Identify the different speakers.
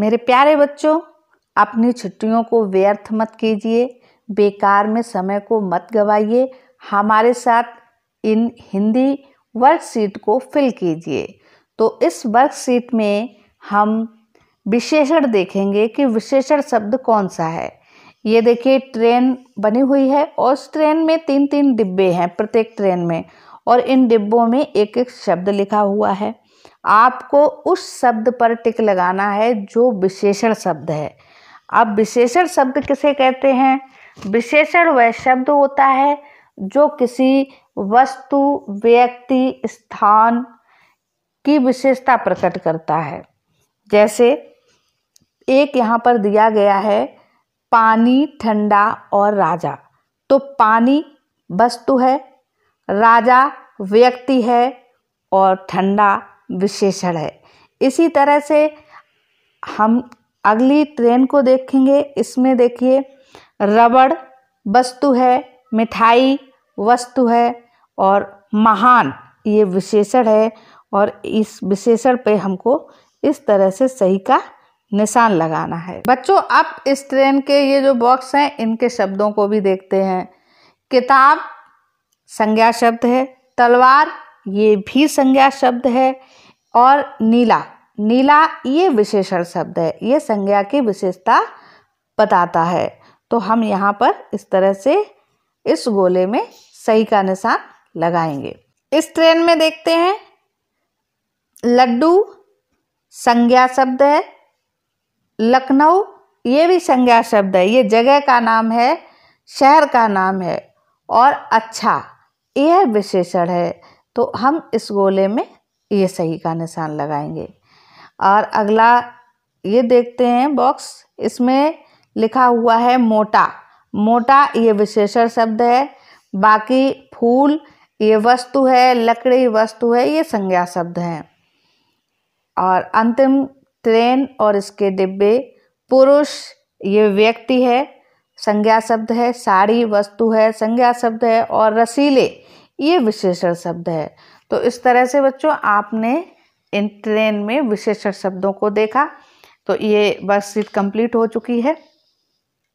Speaker 1: मेरे प्यारे बच्चों अपनी छुट्टियों को व्यर्थ मत कीजिए बेकार में समय को मत गवाइए हमारे साथ इन हिंदी वर्कशीट को फिल कीजिए तो इस वर्कशीट में हम विशेषण देखेंगे कि विशेषण शब्द कौन सा है ये देखिए ट्रेन बनी हुई है और उस ट्रेन में तीन तीन डिब्बे हैं प्रत्येक ट्रेन में और इन डिब्बों में एक एक शब्द लिखा हुआ है आपको उस शब्द पर टिक लगाना है जो विशेषण शब्द है अब विशेषण शब्द किसे कहते हैं विशेषण वह शब्द होता है जो किसी वस्तु व्यक्ति स्थान की विशेषता प्रकट करता है जैसे एक यहाँ पर दिया गया है पानी ठंडा और राजा तो पानी वस्तु है राजा व्यक्ति है और ठंडा विशेषण है इसी तरह से हम अगली ट्रेन को देखेंगे इसमें देखिए रबड़ वस्तु है मिठाई वस्तु है और महान ये विशेषण है और इस विशेषण पे हमको इस तरह से सही का निशान लगाना है बच्चों अब इस ट्रेन के ये जो बॉक्स हैं इनके शब्दों को भी देखते हैं किताब संज्ञा शब्द है तलवार ये भी संज्ञा शब्द है और नीला नीला ये विशेषण शब्द है ये संज्ञा की विशेषता बताता है तो हम यहाँ पर इस तरह से इस गोले में सही का निशान लगाएंगे इस ट्रेन में देखते हैं लड्डू संज्ञा शब्द है लखनऊ ये भी संज्ञा शब्द है ये जगह का नाम है शहर का नाम है और अच्छा यह विशेषण है तो हम इस गोले में ये सही का निशान लगाएंगे और अगला ये देखते हैं बॉक्स इसमें लिखा हुआ है मोटा मोटा ये विशेषण शब्द है बाकी फूल ये वस्तु है लकड़ी वस्तु है ये संज्ञा शब्द है और अंतिम ट्रेन और इसके डिब्बे पुरुष ये व्यक्ति है संज्ञा शब्द है साड़ी वस्तु है संज्ञा शब्द है और रसीले ये विशेषण शब्द है तो इस तरह से बच्चों आपने इन ट्रेन में विशेषण शब्दों को देखा तो ये वर्कशीट कंप्लीट हो चुकी है